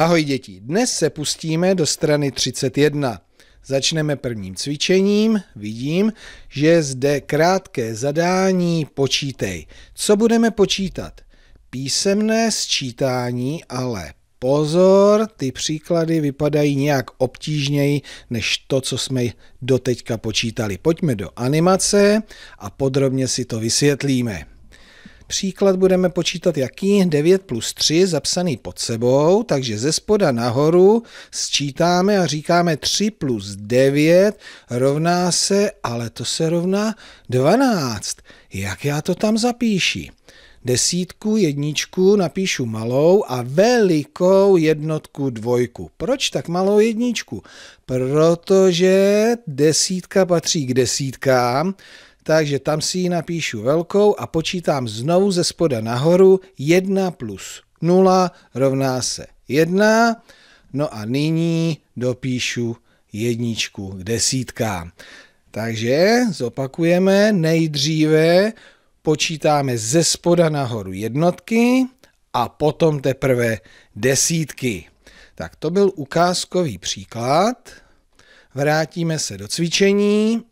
Ahoj děti, dnes se pustíme do strany 31. Začneme prvním cvičením. Vidím, že je zde krátké zadání počítej. Co budeme počítat? Písemné sčítání, ale pozor, ty příklady vypadají nějak obtížněji než to, co jsme doteďka počítali. Pojďme do animace a podrobně si to vysvětlíme. Příklad budeme počítat jaký? 9 plus 3 zapsaný pod sebou, takže ze spoda nahoru sčítáme a říkáme 3 plus 9 rovná se, ale to se rovná 12. Jak já to tam zapíši? desítku, jedničku, napíšu malou a velikou jednotku, dvojku. Proč tak malou jedničku? Protože desítka patří k desítkám, takže tam si ji napíšu velkou a počítám znovu ze spoda nahoru 1 plus 0 rovná se 1. No a nyní dopíšu jedničku k desítkám. Takže zopakujeme, nejdříve počítáme ze spoda nahoru jednotky a potom teprve desítky. Tak to byl ukázkový příklad. Vrátíme se do cvičení.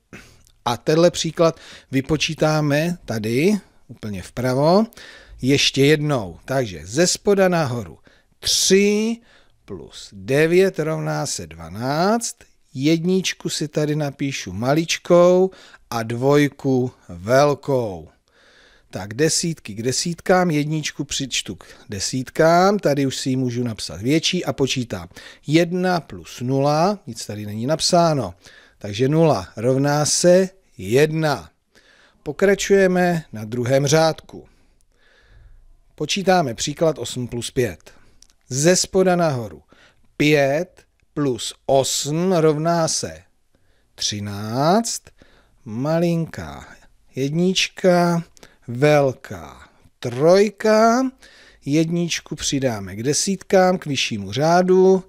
A tenhle příklad vypočítáme tady, úplně vpravo, ještě jednou. Takže ze spoda nahoru 3 plus 9 rovná se 12. Jedničku si tady napíšu maličkou a dvojku velkou. Tak desítky k desítkám, jedničku přičtu k desítkám, tady už si ji můžu napsat větší a počítám. 1 plus 0, nic tady není napsáno, takže 0 rovná se 1. Pokračujeme na druhém řádku. Počítáme příklad 8 plus 5. Ze spoda nahoru. 5 plus 8 rovná se 13, malinká jednička, velká trojka, jedničku přidáme k desítkám, k vyššímu řádu,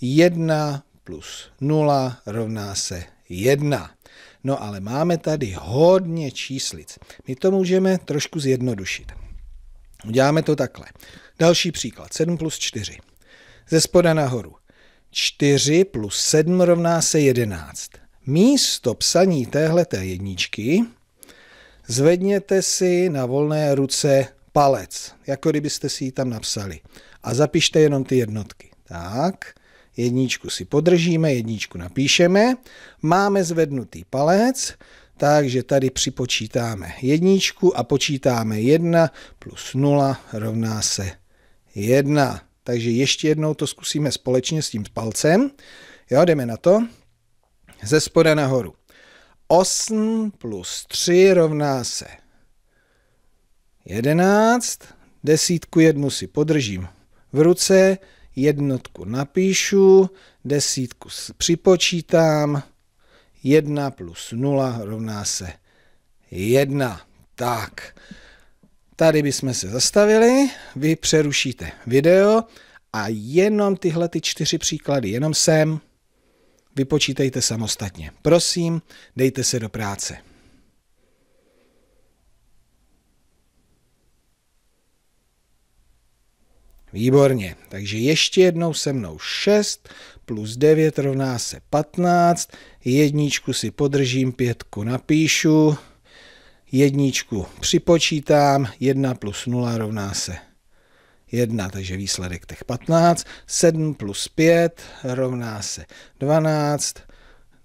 1 plus 0 rovná se 1. No ale máme tady hodně číslic. My to můžeme trošku zjednodušit. Uděláme to takhle. Další příklad. 7 plus 4. Ze spoda nahoru. 4 plus 7 rovná se 11. Místo psaní téhleté jedničky zvedněte si na volné ruce palec, jako kdybyste si ji tam napsali. A zapište jenom ty jednotky. Tak, jedničku si podržíme, jedničku napíšeme, máme zvednutý palec, takže tady připočítáme jedničku a počítáme 1 plus 0 rovná se 1. Takže ještě jednou to zkusíme společně s tím palcem. Jo, jdeme na to. Ze spoda nahoru. 8 plus 3 rovná se 11. Desítku jednu si podržím v ruce, jednotku napíšu, desítku připočítám, 1 plus 0 rovná se 1. Tak, tady bychom se zastavili, vy přerušíte video a jenom tyhle ty čtyři příklady, jenom sem, vypočítejte samostatně. Prosím, dejte se do práce. Výborně. Takže ještě jednou se mnou 6 plus 9 rovná se 15. Jedničku si podržím, pětku napíšu. Jedničku připočítám. 1 plus 0 rovná se 1, takže výsledek těch 15. 7 plus 5 rovná se 12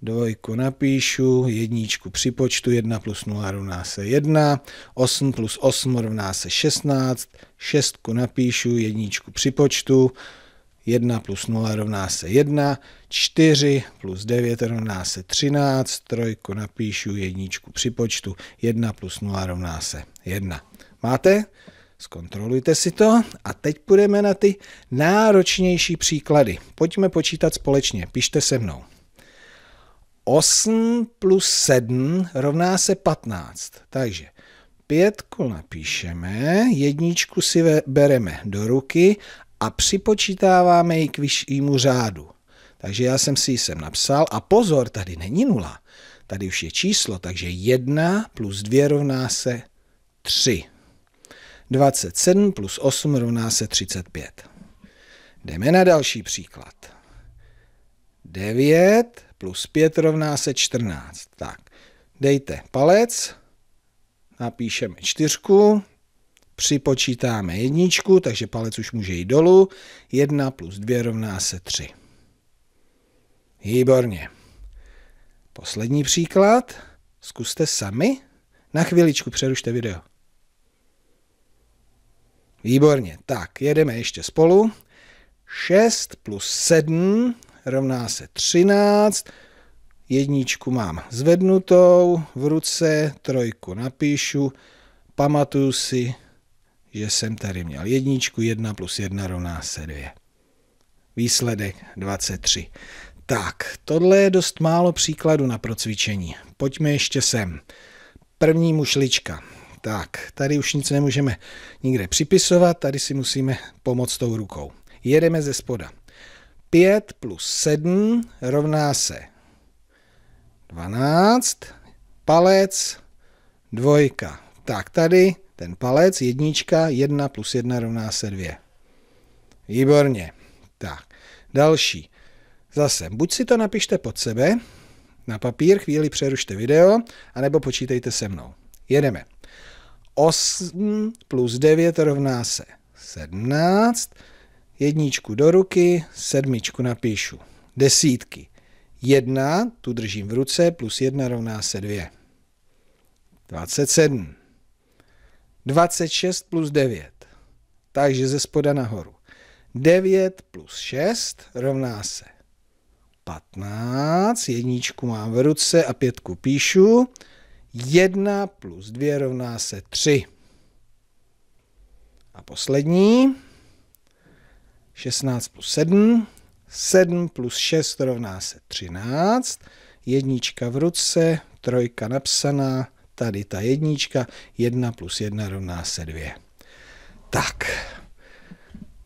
dvojku napíšu, jedničku připočtu, 1 plus 0 rovná se 1, 8 plus 8 rovná se 16, šestku napíšu, jedničku připočtu, 1 plus 0 rovná se 1, 4 plus 9 rovná se 13, trojku napíšu, jedničku připočtu, 1 plus 0 rovná se 1. Máte? Zkontrolujte si to a teď půjdeme na ty náročnější příklady. Pojďme počítat společně, pište se mnou. 8 plus 7 rovná se 15. Takže pětku napíšeme, jedničku si bereme do ruky a připočítáváme ji k vyššímu řádu. Takže já jsem si ji sem napsal a pozor, tady není nula. Tady už je číslo, takže 1 plus 2 rovná se 3. 27 plus 8 rovná se 35. Jdeme na další příklad. 9 plus 5 rovná se 14. Tak, dejte palec, napíšeme čtyřku, připočítáme jedničku, takže palec už může jít dolů. 1 plus 2 rovná se 3. Výborně. Poslední příklad. Zkuste sami. Na chviličku přerušte video. Výborně. Tak, jedeme ještě spolu. 6 plus 7 rovná se 13. Jedničku mám zvednutou v ruce, trojku napíšu, pamatuju si, že jsem tady měl jedničku, 1 plus 1 rovná se 2. Výsledek 23. Tak, tohle je dost málo příkladů na procvičení. Pojďme ještě sem. První mušlička. Tak, tady už nic nemůžeme nikde připisovat, tady si musíme pomoct tou rukou. Jedeme ze spoda. 5 plus 7 rovná se 12, palec, dvojka. Tak tady ten palec, jednička, 1 plus 1 rovná se 2. Výborně. Tak, další. Zase, buď si to napište pod sebe, na papír, chvíli přerušte video, anebo počítejte se mnou. Jedeme. 8 plus 9 rovná se 17, jedničku do ruky, sedmičku napíšu. Desítky. Jedna, tu držím v ruce, plus jedna rovná se dvě. 27. 26 plus 9. Takže ze spoda nahoru. 9 plus 6 rovná se 15. Jedničku mám v ruce a pětku píšu. 1 plus 2 rovná se 3. A poslední. 16 plus 7, 7 plus 6 rovná se 13, jednička v ruce, trojka napsaná, tady ta jednička, 1 plus 1 rovná se 2. Tak,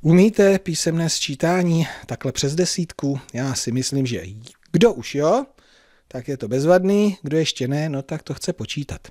umíte písemné sčítání takhle přes desítku? Já si myslím, že kdo už jo, tak je to bezvadný, kdo ještě ne, no tak to chce počítat.